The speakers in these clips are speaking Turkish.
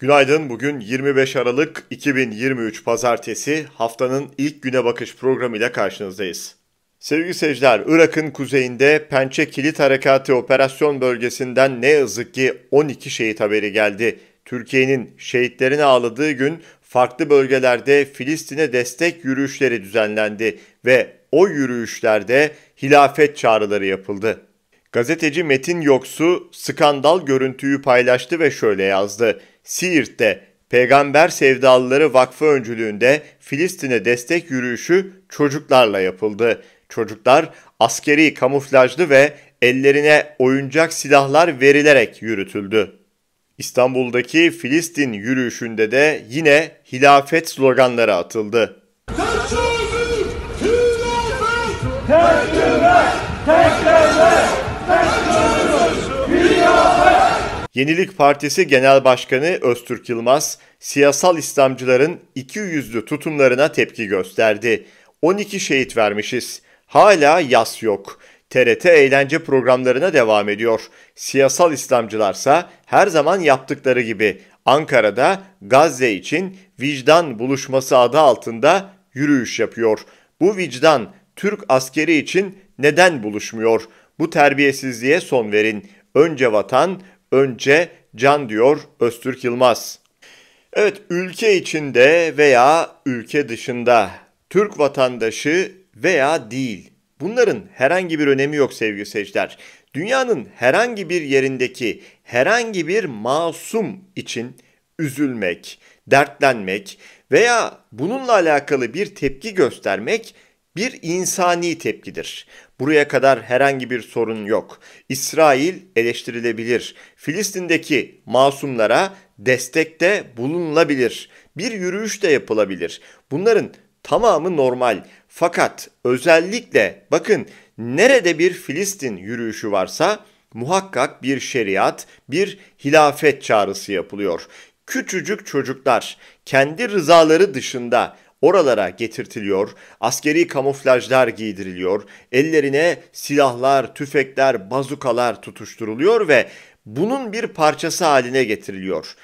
Günaydın. Bugün 25 Aralık 2023 Pazartesi haftanın ilk güne bakış programıyla karşınızdayız. Sevgili seyirciler, Irak'ın kuzeyinde Pençe Kilit Harekatı operasyon bölgesinden ne yazık ki 12 şehit haberi geldi. Türkiye'nin şehitlerini ağladığı gün farklı bölgelerde Filistin'e destek yürüyüşleri düzenlendi ve o yürüyüşlerde hilafet çağrıları yapıldı. Gazeteci Metin Yoksu skandal görüntüyü paylaştı ve şöyle yazdı. Siirt'te Peygamber Sevdalıları Vakfı öncülüğünde Filistin'e destek yürüyüşü çocuklarla yapıldı. Çocuklar askeri kamuflajlı ve ellerine oyuncak silahlar verilerek yürütüldü. İstanbul'daki Filistin yürüyüşünde de yine hilafet sloganları atıldı. Yenilik Partisi Genel Başkanı Öztürk Yılmaz, siyasal İslamcıların iki yüzlü tutumlarına tepki gösterdi. 12 şehit vermişiz. Hala yas yok. TRT eğlence programlarına devam ediyor. Siyasal İslamcılarsa her zaman yaptıkları gibi Ankara'da Gazze için vicdan buluşması adı altında yürüyüş yapıyor. Bu vicdan Türk askeri için neden buluşmuyor? Bu terbiyesizliğe son verin. Önce vatan, önce can diyor Öztürk Yılmaz. Evet ülke içinde veya ülke dışında Türk vatandaşı veya değil bunların herhangi bir önemi yok sevgili seyirciler. Dünyanın herhangi bir yerindeki herhangi bir masum için üzülmek, dertlenmek veya bununla alakalı bir tepki göstermek bir insani tepkidir. Buraya kadar herhangi bir sorun yok. İsrail eleştirilebilir. Filistin'deki masumlara destekte bulunulabilir. Bir yürüyüş de yapılabilir. Bunların tamamı normal. Fakat özellikle bakın nerede bir Filistin yürüyüşü varsa muhakkak bir şeriat, bir hilafet çağrısı yapılıyor. Küçücük çocuklar kendi rızaları dışında oralara getirtiliyor, askeri kamuflajlar giydiriliyor, ellerine silahlar, tüfekler, bazukalar tutuşturuluyor ve bunun bir parçası haline getiriliyor.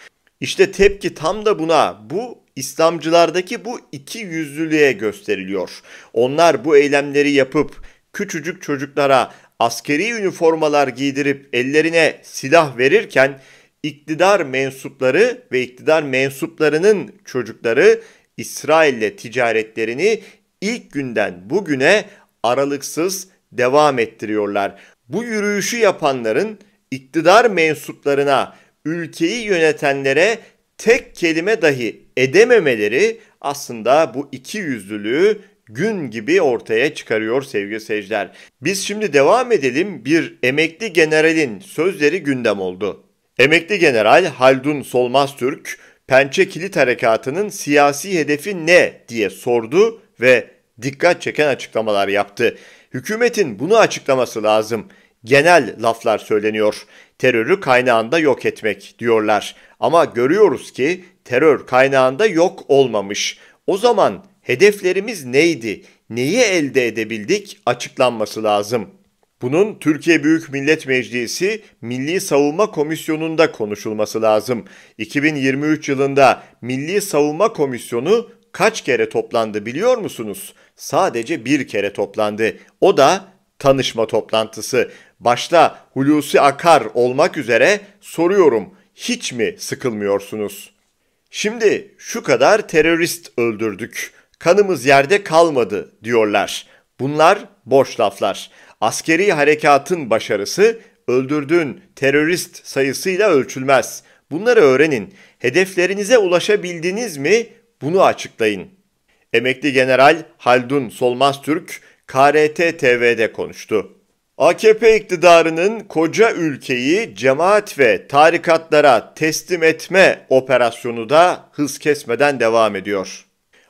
İşte tepki tam da buna, bu İslamcılardaki bu iki yüzlülüğe gösteriliyor. Onlar bu eylemleri yapıp küçücük çocuklara askeri üniformalar giydirip ellerine silah verirken iktidar mensupları ve iktidar mensuplarının çocukları İsrail'le ticaretlerini ilk günden bugüne aralıksız devam ettiriyorlar. Bu yürüyüşü yapanların iktidar mensuplarına, ülkeyi yönetenlere tek kelime dahi edememeleri aslında bu iki yüzlülüğü gün gibi ortaya çıkarıyor sevgili seyirciler. Biz şimdi devam edelim bir emekli generalin sözleri gündem oldu. Emekli general Haldun Solmaz Türk Pençe Kilit Harekatı'nın siyasi hedefi ne diye sordu ve dikkat çeken açıklamalar yaptı. Hükümetin bunu açıklaması lazım. Genel laflar söyleniyor. Terörü kaynağında yok etmek diyorlar. Ama görüyoruz ki terör kaynağında yok olmamış. O zaman hedeflerimiz neydi? Neyi elde edebildik? Açıklanması lazım bunun Türkiye Büyük Millet Meclisi Milli Savunma Komisyonu'nda konuşulması lazım. 2023 yılında Milli Savunma Komisyonu kaç kere toplandı biliyor musunuz? Sadece bir kere toplandı. O da tanışma toplantısı. Başta Hulusi Akar olmak üzere soruyorum hiç mi sıkılmıyorsunuz? Şimdi şu kadar terörist öldürdük. Kanımız yerde kalmadı diyorlar. Bunlar boş laflar. Askeri harekatın başarısı öldürdüğün terörist sayısıyla ölçülmez. Bunları öğrenin. Hedeflerinize ulaşabildiniz mi? Bunu açıklayın. Emekli General Haldun Solmaz Türk KRT TV'de konuştu. AKP iktidarının koca ülkeyi cemaat ve tarikatlara teslim etme operasyonu da hız kesmeden devam ediyor.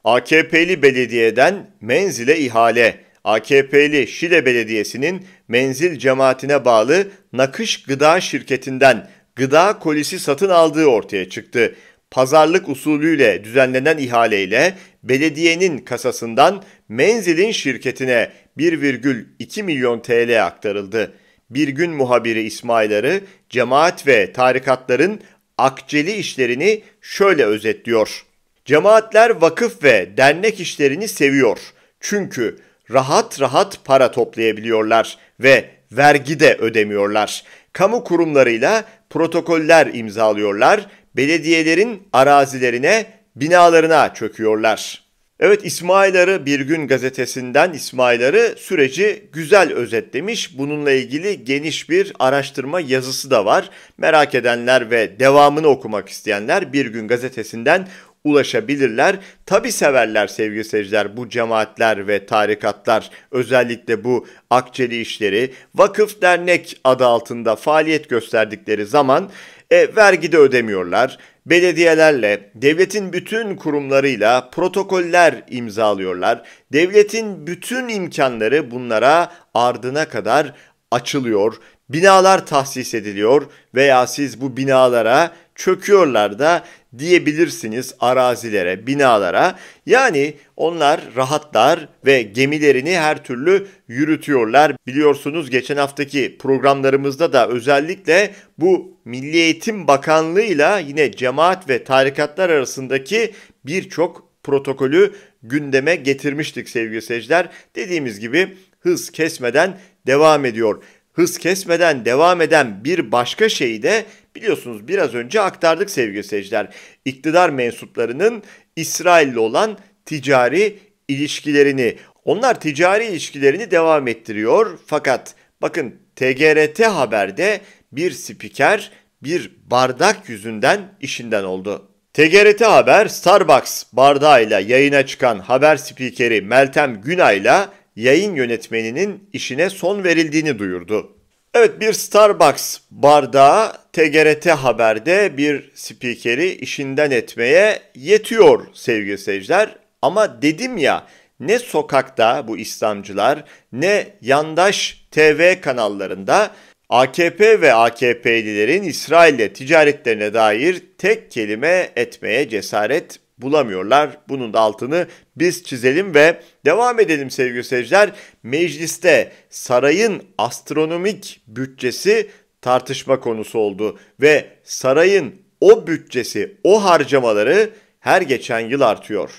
AKP'li belediyeden menzile ihale, AKP'li Şile Belediyesi'nin menzil cemaatine bağlı Nakış Gıda Şirketi'nden gıda kolisi satın aldığı ortaya çıktı. Pazarlık usulüyle düzenlenen ihaleyle belediyenin kasasından menzilin şirketine 1,2 milyon TL aktarıldı. Bir gün muhabiri İsmail cemaat ve tarikatların akçeli işlerini şöyle özetliyor. Cemaatler vakıf ve dernek işlerini seviyor. Çünkü rahat rahat para toplayabiliyorlar ve vergi de ödemiyorlar. Kamu kurumlarıyla protokoller imzalıyorlar, belediyelerin arazilerine, binalarına çöküyorlar. Evet İsmail Arı Bir Gün gazetesinden İsmail Arı süreci güzel özetlemiş. Bununla ilgili geniş bir araştırma yazısı da var. Merak edenler ve devamını okumak isteyenler Bir Gün gazetesinden ulaşabilirler. Tabi severler sevgili seyirciler bu cemaatler ve tarikatlar özellikle bu akçeli işleri vakıf dernek adı altında faaliyet gösterdikleri zaman e, vergi de ödemiyorlar. Belediyelerle, devletin bütün kurumlarıyla protokoller imzalıyorlar. Devletin bütün imkanları bunlara ardına kadar açılıyor. Binalar tahsis ediliyor veya siz bu binalara çöküyorlar da diyebilirsiniz arazilere, binalara. Yani onlar rahatlar ve gemilerini her türlü yürütüyorlar. Biliyorsunuz geçen haftaki programlarımızda da özellikle bu Milli Eğitim Bakanlığı'yla yine cemaat ve tarikatlar arasındaki birçok protokolü gündeme getirmiştik sevgili seyirciler. Dediğimiz gibi hız kesmeden devam ediyor. Hız kesmeden devam eden bir başka şey de Biliyorsunuz biraz önce aktardık sevgili seyirciler. İktidar mensuplarının İsrail'le olan ticari ilişkilerini. Onlar ticari ilişkilerini devam ettiriyor fakat bakın TGRT haberde bir spiker bir bardak yüzünden işinden oldu. TGRT Haber Starbucks bardağıyla yayına çıkan haber spikeri Meltem Günay'la yayın yönetmeninin işine son verildiğini duyurdu. Evet bir Starbucks bardağı TGRT Haber'de bir spikeri işinden etmeye yetiyor sevgili seyirciler. Ama dedim ya ne sokakta bu İslamcılar ne yandaş TV kanallarında AKP ve AKP'lilerin İsrail'le ticaretlerine dair tek kelime etmeye cesaret bulamıyorlar. Bunun da altını biz çizelim ve devam edelim sevgili seyirciler. Mecliste sarayın astronomik bütçesi tartışma konusu oldu ve sarayın o bütçesi, o harcamaları her geçen yıl artıyor.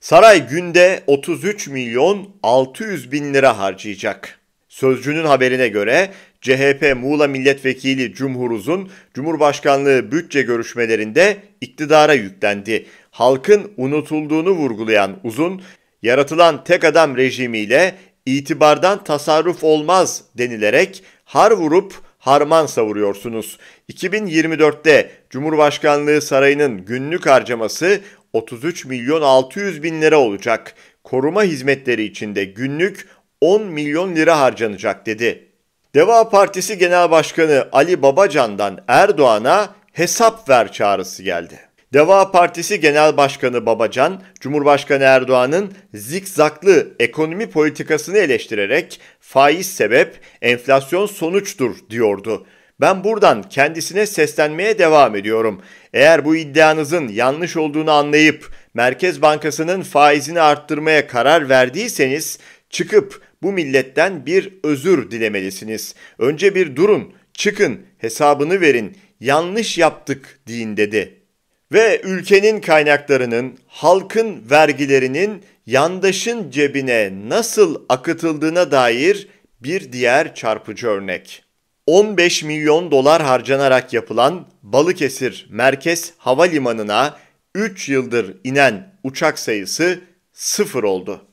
Saray günde 33 milyon 600 bin lira harcayacak. Sözcünün haberine göre CHP Muğla Milletvekili Cumhuruzun Cumhurbaşkanlığı bütçe görüşmelerinde iktidara yüklendi halkın unutulduğunu vurgulayan Uzun, yaratılan tek adam rejimiyle itibardan tasarruf olmaz denilerek har vurup harman savuruyorsunuz. 2024'te Cumhurbaşkanlığı Sarayı'nın günlük harcaması 33 milyon 600 bin lira olacak. Koruma hizmetleri içinde günlük 10 milyon lira harcanacak dedi. Deva Partisi Genel Başkanı Ali Babacan'dan Erdoğan'a hesap ver çağrısı geldi. Deva Partisi Genel Başkanı Babacan, Cumhurbaşkanı Erdoğan'ın zikzaklı ekonomi politikasını eleştirerek faiz sebep, enflasyon sonuçtur diyordu. Ben buradan kendisine seslenmeye devam ediyorum. Eğer bu iddianızın yanlış olduğunu anlayıp Merkez Bankası'nın faizini arttırmaya karar verdiyseniz çıkıp bu milletten bir özür dilemelisiniz. Önce bir durun, çıkın, hesabını verin. Yanlış yaptık deyin dedi ve ülkenin kaynaklarının, halkın vergilerinin yandaşın cebine nasıl akıtıldığına dair bir diğer çarpıcı örnek. 15 milyon dolar harcanarak yapılan Balıkesir Merkez Havalimanı'na 3 yıldır inen uçak sayısı sıfır oldu.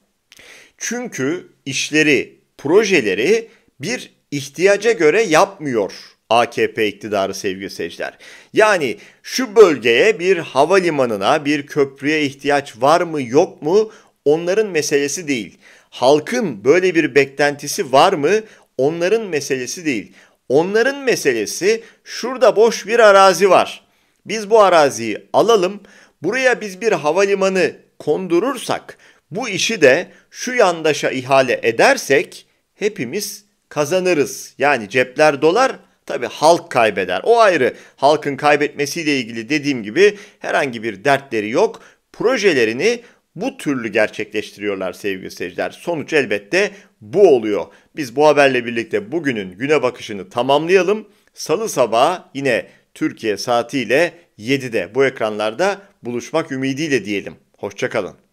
Çünkü işleri, projeleri bir ihtiyaca göre yapmıyor AKP iktidarı sevgili seyirciler. Yani şu bölgeye bir havalimanına, bir köprüye ihtiyaç var mı yok mu onların meselesi değil. Halkın böyle bir beklentisi var mı onların meselesi değil. Onların meselesi şurada boş bir arazi var. Biz bu araziyi alalım. Buraya biz bir havalimanı kondurursak bu işi de şu yandaşa ihale edersek hepimiz kazanırız. Yani cepler dolar, Tabi halk kaybeder. O ayrı. Halkın kaybetmesiyle ilgili dediğim gibi herhangi bir dertleri yok. Projelerini bu türlü gerçekleştiriyorlar sevgili seyirciler. Sonuç elbette bu oluyor. Biz bu haberle birlikte bugünün güne bakışını tamamlayalım. Salı sabahı yine Türkiye saatiyle 7'de bu ekranlarda buluşmak ümidiyle diyelim. Hoşçakalın.